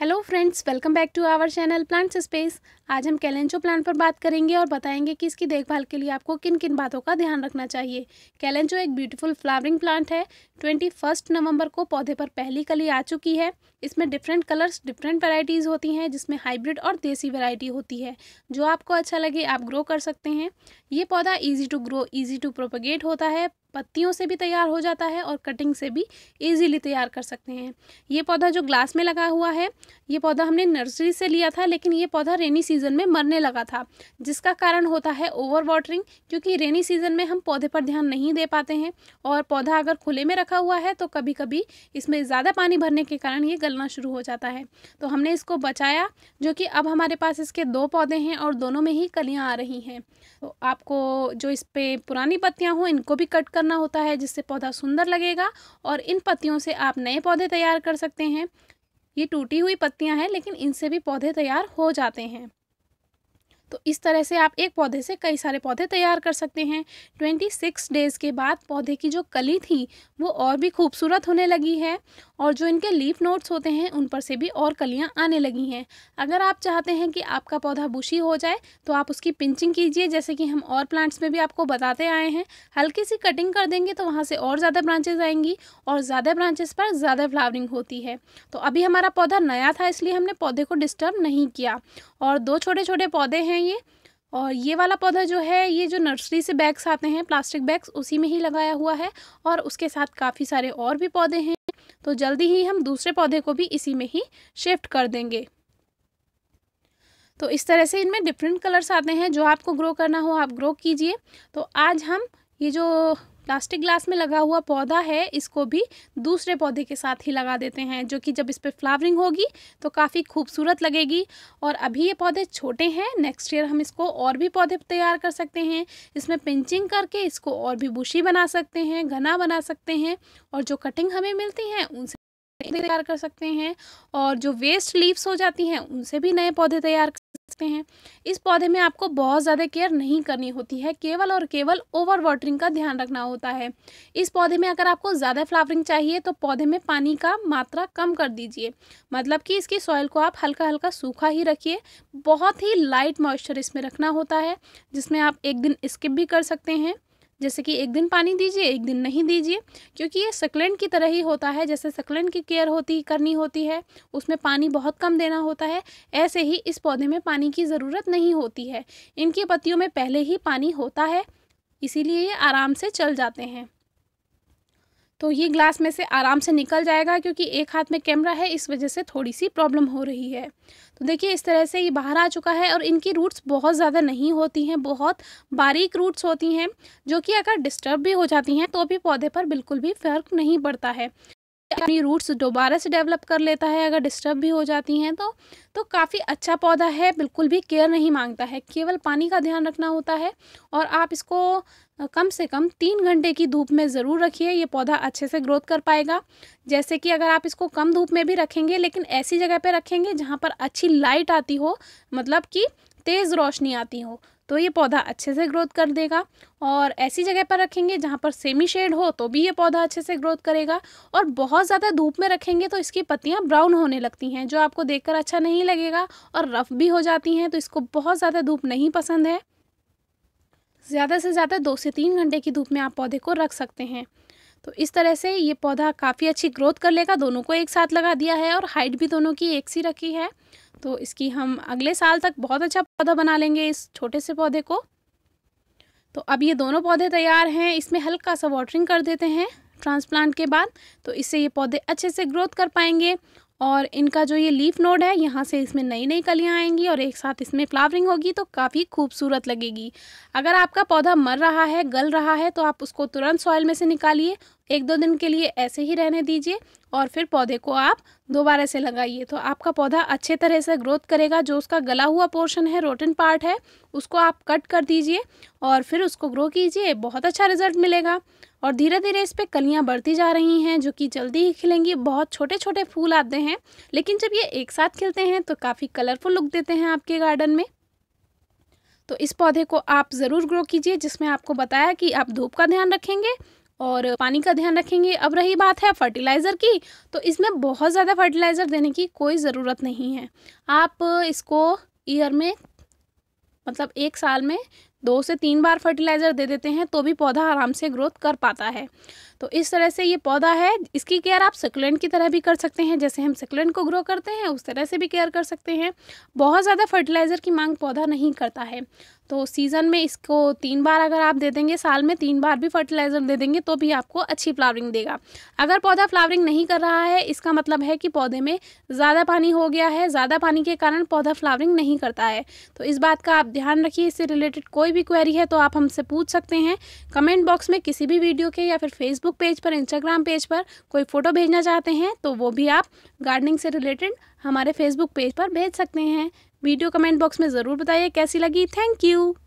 hello friends welcome back to our channel plants space आज हम कैलेंचो plant पर बात करेंगे और बताएंगे कि इसकी देखभाल के लिए आपको किन किन बातों का ध्यान रखना चाहिए कैलेंचो एक ब्यूटीफुल फ्लावरिंग प्लांट है ट्वेंटी फर्स्ट नवंबर को पौधे पर पहली कली आ चुकी है इसमें डिफरेंट कलर्स डिफरेंट वेराइटीज़ होती हैं जिसमें हाइब्रिड और देसी वैरायटी होती है जो आपको अच्छा लगे आप ग्रो कर सकते हैं ये पौधा easy to grow easy to propagate होता है पत्तियों से भी तैयार हो जाता है और कटिंग से भी ईजीली तैयार कर सकते हैं ये पौधा जो ग्लास में लगा हुआ है ये पौधा हमने नर्सरी से लिया था लेकिन ये पौधा रेनी सीजन में मरने लगा था जिसका कारण होता है ओवर वाटरिंग क्योंकि रेनी सीजन में हम पौधे पर ध्यान नहीं दे पाते हैं और पौधा अगर खुले में रखा हुआ है तो कभी कभी इसमें ज़्यादा पानी भरने के कारण ये गलना शुरू हो जाता है तो हमने इसको बचाया जो कि अब हमारे पास इसके दो पौधे हैं और दोनों में ही कलियाँ आ रही हैं तो आपको जो इस पर पुरानी पत्तियाँ हों इनको भी कट करना होता है जिससे पौधा सुंदर लगेगा और इन पत्तियों से आप नए पौधे तैयार कर सकते हैं ये टूटी हुई पत्तियां हैं लेकिन इनसे भी पौधे तैयार हो जाते हैं तो इस तरह से आप एक पौधे से कई सारे पौधे तैयार कर सकते हैं ट्वेंटी सिक्स डेज़ के बाद पौधे की जो कली थी वो और भी खूबसूरत होने लगी है और जो इनके लीफ नोट्स होते हैं उन पर से भी और कलियाँ आने लगी हैं अगर आप चाहते हैं कि आपका पौधा बुशी हो जाए तो आप उसकी पिंचिंग कीजिए जैसे कि हम और प्लांट्स में भी आपको बताते आए हैं हल्की सी कटिंग कर देंगे तो वहाँ से और ज़्यादा ब्रांचेज आएंगी और ज़्यादा ब्रांचेस पर ज़्यादा फ्लावरिंग होती है तो अभी हमारा पौधा नया था इसलिए हमने पौधे को डिस्टर्ब नहीं किया और दो छोटे छोटे पौधे हैं ये और ये वाला पौधा जो है ये जो नर्सरी से बैग्स आते हैं प्लास्टिक बैग्स उसी में ही लगाया हुआ है और उसके साथ काफ़ी सारे और भी पौधे हैं तो जल्दी ही हम दूसरे पौधे को भी इसी में ही शिफ्ट कर देंगे तो इस तरह से इनमें डिफरेंट कलर्स आते हैं जो आपको ग्रो करना हो आप ग्रो कीजिए तो आज हम ये जो प्लास्टिक ग्लास में लगा हुआ पौधा है इसको भी दूसरे पौधे के साथ ही लगा देते हैं जो कि जब इस पर फ्लावरिंग होगी तो काफ़ी खूबसूरत लगेगी और अभी ये पौधे छोटे हैं नेक्स्ट ईयर हम इसको और भी पौधे तैयार कर सकते हैं इसमें पिंचिंग करके इसको और भी बुशी बना सकते हैं घना बना सकते हैं और जो कटिंग हमें मिलती हैं उनसे तैयार कर सकते हैं और जो वेस्ट लीव्स हो जाती हैं उनसे भी नए पौधे तैयार सकते हैं इस पौधे में आपको बहुत ज़्यादा केयर नहीं करनी होती है केवल और केवल ओवर वाटरिंग का ध्यान रखना होता है इस पौधे में अगर आपको ज़्यादा फ्लावरिंग चाहिए तो पौधे में पानी का मात्रा कम कर दीजिए मतलब कि इसकी सॉइल को आप हल्का हल्का सूखा ही रखिए बहुत ही लाइट मॉइस्चर इसमें रखना होता है जिसमें आप एक दिन स्किप भी कर सकते हैं जैसे कि एक दिन पानी दीजिए एक दिन नहीं दीजिए क्योंकि ये सकलेंट की तरह ही होता है जैसे सकलेंट की केयर होती करनी होती है उसमें पानी बहुत कम देना होता है ऐसे ही इस पौधे में पानी की ज़रूरत नहीं होती है इनकी पत्तियों में पहले ही पानी होता है इसीलिए ये आराम से चल जाते हैं तो ये ग्लास में से आराम से निकल जाएगा क्योंकि एक हाथ में कैमरा है इस वजह से थोड़ी सी प्रॉब्लम हो रही है तो देखिए इस तरह से ये बाहर आ चुका है और इनकी रूट्स बहुत ज़्यादा नहीं होती हैं बहुत बारीक रूट्स होती हैं जो कि अगर डिस्टर्ब भी हो जाती हैं तो भी पौधे पर बिल्कुल भी फ़र्क नहीं पड़ता है अपनी रूट्स दोबारा से डेवलप कर लेता है अगर डिस्टर्ब भी हो जाती हैं तो तो काफ़ी अच्छा पौधा है बिल्कुल भी केयर नहीं मांगता है केवल पानी का ध्यान रखना होता है और आप इसको कम से कम तीन घंटे की धूप में ज़रूर रखिए ये पौधा अच्छे से ग्रोथ कर पाएगा जैसे कि अगर आप इसको कम धूप में भी रखेंगे लेकिन ऐसी जगह पर रखेंगे जहाँ पर अच्छी लाइट आती हो मतलब कि तेज़ रोशनी आती हो तो ये पौधा अच्छे से ग्रोथ कर देगा और ऐसी जगह पर रखेंगे जहाँ पर सेमी शेड हो तो भी ये पौधा अच्छे से ग्रोथ करेगा और बहुत ज़्यादा धूप में रखेंगे तो इसकी पत्तियाँ ब्राउन होने लगती हैं जो आपको देख अच्छा नहीं लगेगा और रफ़ भी हो जाती हैं तो इसको बहुत ज़्यादा धूप नहीं पसंद है ज़्यादा से ज़्यादा दो से तीन घंटे की धूप में आप पौधे को रख सकते हैं तो इस तरह से ये पौधा काफ़ी अच्छी ग्रोथ कर लेगा दोनों को एक साथ लगा दिया है और हाइट भी दोनों की एक सी रखी है तो इसकी हम अगले साल तक बहुत अच्छा पौधा बना लेंगे इस छोटे से पौधे को तो अब ये दोनों पौधे तैयार हैं इसमें हल्का सा वाटरिंग कर देते हैं ट्रांसप्लांट के बाद तो इससे ये पौधे अच्छे से ग्रोथ कर पाएंगे और इनका जो ये लीफ नोड है यहाँ से इसमें नई नई कलियाँ आएंगी और एक साथ इसमें फ्लावरिंग होगी तो काफ़ी खूबसूरत लगेगी अगर आपका पौधा मर रहा है गल रहा है तो आप उसको तुरंत सॉयल में से निकालिए एक दो दिन के लिए ऐसे ही रहने दीजिए और फिर पौधे को आप दोबारा से लगाइए तो आपका पौधा अच्छे तरह से ग्रोथ करेगा जो उसका गला हुआ पोर्शन है रोटन पार्ट है उसको आप कट कर दीजिए और फिर उसको ग्रो कीजिए बहुत अच्छा रिजल्ट मिलेगा और धीरे धीरे इस पर कलियाँ बढ़ती जा रही हैं जो कि जल्दी ही खिलेंगी बहुत छोटे छोटे फूल आते हैं लेकिन जब ये एक साथ खिलते हैं तो काफ़ी कलरफुल लुक देते हैं आपके गार्डन में तो इस पौधे को आप ज़रूर ग्रो कीजिए जिसमें आपको बताया कि आप धूप का ध्यान रखेंगे और पानी का ध्यान रखेंगे अब रही बात है फर्टिलाइज़र की तो इसमें बहुत ज़्यादा फर्टिलाइज़र देने की कोई ज़रूरत नहीं है आप इसको ईयर में मतलब एक साल में दो से तीन बार फर्टिलाइज़र दे देते हैं तो भी पौधा आराम से ग्रोथ कर पाता है तो इस तरह से ये पौधा है इसकी केयर आप सकुलेंट की तरह भी कर सकते हैं जैसे हम सकुलेंट को ग्रो करते हैं उस तरह से भी केयर कर सकते हैं बहुत ज़्यादा फर्टिलाइज़र की मांग पौधा नहीं करता है तो सीज़न में इसको तीन बार अगर आप दे देंगे साल में तीन बार भी फर्टिलाइज़र दे देंगे तो भी आपको अच्छी फ्लावरिंग देगा अगर पौधा फ्लावरिंग नहीं कर रहा है इसका मतलब है कि पौधे में ज़्यादा पानी हो गया है ज़्यादा पानी के कारण पौधा फ्लावरिंग नहीं करता है तो इस बात का आप ध्यान रखिए इससे रिलेटेड कोई भी क्वेरी है तो आप हमसे पूछ सकते हैं कमेंट बॉक्स में किसी भी वीडियो के या फिर फेसबुक फेसबुक पेज पर इंस्टाग्राम पेज पर कोई फ़ोटो भेजना चाहते हैं तो वो भी आप गार्डनिंग से रिलेटेड हमारे फेसबुक पेज पर भेज सकते हैं वीडियो कमेंट बॉक्स में ज़रूर बताइए कैसी लगी थैंक यू